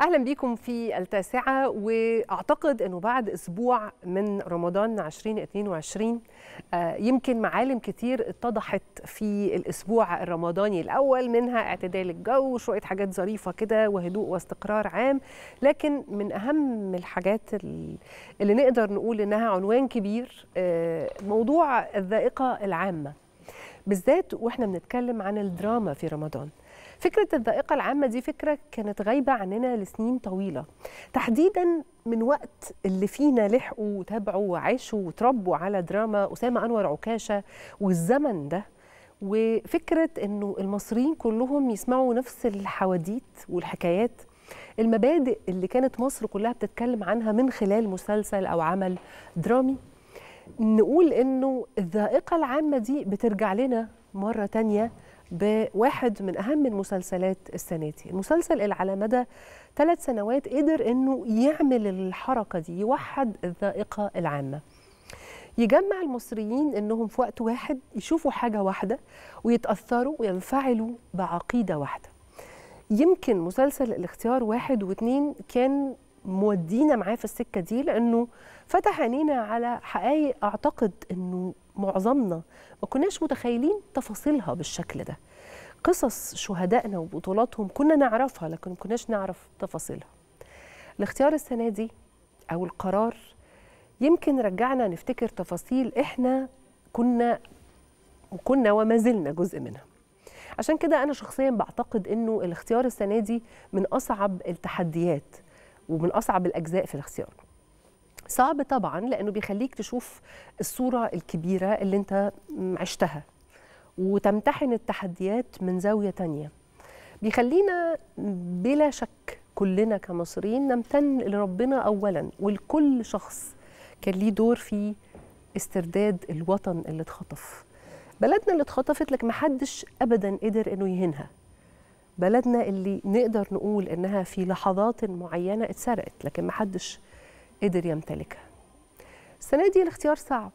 اهلا بيكم في التاسعه واعتقد انه بعد اسبوع من رمضان 2022 آه، يمكن معالم كتير اتضحت في الاسبوع الرمضاني الاول منها اعتدال الجو شويه حاجات ظريفه كده وهدوء واستقرار عام لكن من اهم الحاجات اللي نقدر نقول انها عنوان كبير آه، موضوع الذائقه العامه بالذات واحنا بنتكلم عن الدراما في رمضان فكره الذائقه العامه دي فكره كانت غايبه عننا لسنين طويله تحديدا من وقت اللي فينا لحقوا وتابعوا وعاشوا وتربوا على دراما اسامه انور عكاشه والزمن ده وفكره انه المصريين كلهم يسمعوا نفس الحواديت والحكايات المبادئ اللي كانت مصر كلها بتتكلم عنها من خلال مسلسل او عمل درامي نقول انه الذائقه العامه دي بترجع لنا مره تانية بواحد من أهم المسلسلات السنة دي المسلسل اللي على مدى ثلاث سنوات قدر أنه يعمل الحركة دي يوحد الذائقة العامة يجمع المصريين انهم في وقت واحد يشوفوا حاجه واحده ويتاثروا وينفعلوا بعقيده واحده يمكن مسلسل الاختيار واحد واثنين كان مودينا معاه في السكه دي لانه فتح عينينا على حقائق اعتقد انه معظمنا ما كناش متخيلين تفاصيلها بالشكل ده قصص شهدائنا وبطولاتهم كنا نعرفها لكن ما كناش نعرف تفاصيلها الاختيار السنه دي او القرار يمكن رجعنا نفتكر تفاصيل احنا كنا وكنا وما زلنا جزء منها عشان كده انا شخصيا بعتقد انه الاختيار السنه دي من اصعب التحديات ومن اصعب الاجزاء في الاختيار صعب طبعا لانه بيخليك تشوف الصوره الكبيره اللي انت عشتها وتمتحن التحديات من زاويه تانية بيخلينا بلا شك كلنا كمصريين نمتن لربنا اولا ولكل شخص كان ليه دور في استرداد الوطن اللي اتخطف بلدنا اللي اتخطفت لك محدش ابدا قدر انه يهينها بلدنا اللي نقدر نقول انها في لحظات معينه اتسرقت لكن محدش قدر يمتلكها السنه دي الاختيار صعب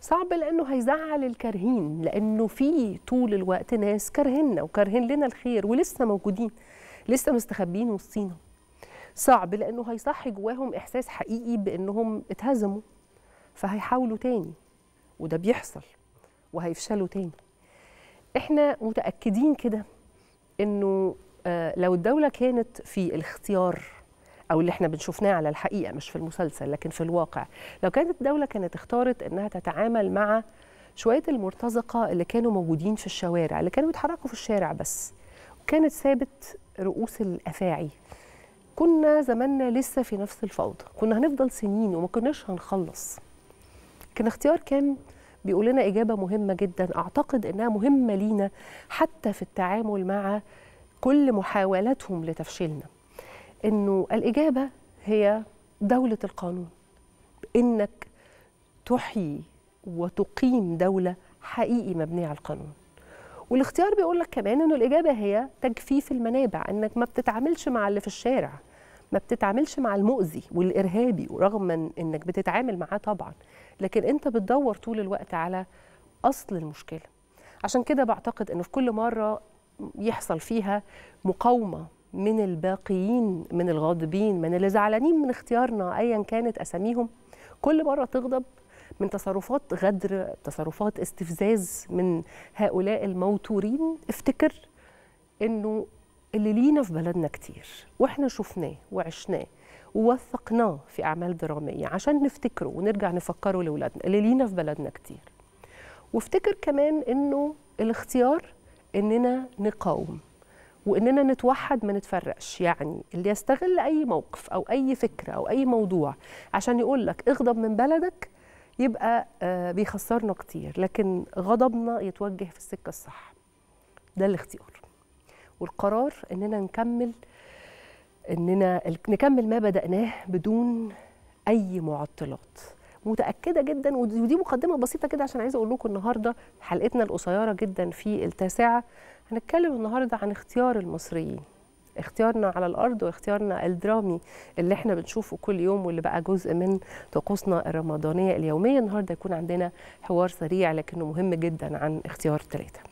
صعب لانه هيزعل الكارهين لانه في طول الوقت ناس كارهنا وكارهين لنا الخير ولسه موجودين لسه مستخبيين وسطينا صعب لانه هيصحي جواهم احساس حقيقي بانهم اتهزموا فهيحاولوا تاني وده بيحصل وهيفشلوا تاني احنا متاكدين كده انه آه، لو الدوله كانت في الاختيار او اللي احنا بنشوفناه على الحقيقه مش في المسلسل لكن في الواقع لو كانت الدوله كانت اختارت انها تتعامل مع شويه المرتزقه اللي كانوا موجودين في الشوارع اللي كانوا بيتحركوا في الشارع بس وكانت ثابت رؤوس الافاعي كنا زماننا لسه في نفس الفوضى كنا هنفضل سنين وما كناش هنخلص كان اختيار كان بيقول لنا إجابة مهمة جدا أعتقد إنها مهمة لينا حتى في التعامل مع كل محاولاتهم لتفشيلنا إنه الإجابة هي دولة القانون إنك تحيي وتقيم دولة حقيقي مبنية على القانون والاختيار بيقول لك كمان انه الاجابه هي تجفيف المنابع انك ما بتتعاملش مع اللي في الشارع ما بتتعاملش مع المؤذي والارهابي ورغم من انك بتتعامل معاه طبعا لكن انت بتدور طول الوقت على اصل المشكله عشان كده بعتقد انه في كل مره يحصل فيها مقاومه من الباقيين من الغاضبين من اللي زعلانين من اختيارنا ايا كانت اساميهم كل مره تغضب من تصرفات غدر تصرفات استفزاز من هؤلاء الموتورين افتكر انه اللي لينا في بلدنا كتير واحنا شفناه وعشناه ووثقناه في اعمال دراميه عشان نفتكره ونرجع نفكره لاولادنا اللي لينا في بلدنا كتير وافتكر كمان انه الاختيار اننا نقاوم واننا نتوحد ما نتفرقش يعني اللي يستغل اي موقف او اي فكره او اي موضوع عشان يقول لك اغضب من بلدك يبقى آه، بيخسرنا كتير لكن غضبنا يتوجه في السكه الصح ده الاختيار والقرار اننا نكمل اننا نكمل ما بداناه بدون اي معطلات متاكده جدا ودي مقدمه بسيطه كده عشان عايزه اقول لكم النهارده حلقتنا القصيره جدا في التاسعه هنتكلم النهارده عن اختيار المصريين اختيارنا على الارض واختيارنا الدرامي اللي احنا بنشوفه كل يوم واللي بقى جزء من طقوسنا الرمضانيه اليوميه النهارده يكون عندنا حوار سريع لكنه مهم جدا عن اختيار ثلاثه